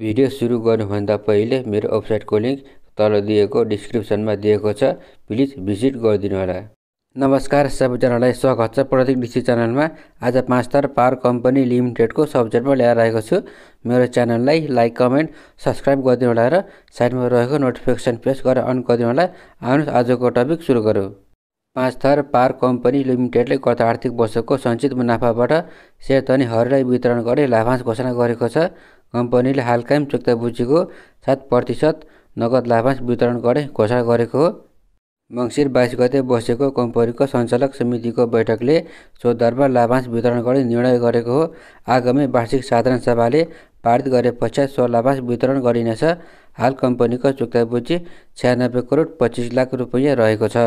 video सुरु गर्नुभन्दा पहिले मेरो वेबसाइटको लिङ्क तल दिएको डिस्क्रिप्सनमा दिएको छ प्लिज भिजिट गरिदिनु होला नमस्कार सबैजनालाई स्वागत छ प्रतीक डिसी च्यानलमा आज पाँच तार पावर कम्पनी लिमिटेडको सब्जेक्टमा ल्याएर आएको छु मेरो च्यानललाई लाइक कमेन्ट सब्सक्राइब गरिदिनु होला र साइडमा रहेको नोटिफिकेसन प्रेस गरेर अन गरिदिनु होला आउनुहोस् आजको टपिक सुरु गरौँ पाँच थर पावर कम्पनी लिमिटेडले गत आर्थिक वर्षको सञ्चित मुनाफाबाट सेयर तनीहरूलाई वितरण गरी लाभांश घोषणा गरेको छ कम्पनीले चुक्ता चुक्ताबुजीको सात प्रतिशत नगद लाभांश वितरण गर्ने घोषणा गरेको हो मङ्सिर बाइस गते बसेको कम्पनीको सञ्चालक समितिको बैठकले सोधरमा लाभांश वितरण गर्ने निर्णय गरेको हो आगामी वार्षिक साधारण सभाले पारित गरे पश्चात सो लाभांश वितरण गरिनेछ हाल कम्पनीको चुक्ता बुझी छ्यानब्बे करोड पच्चिस लाख रुपियाँ रहेको छ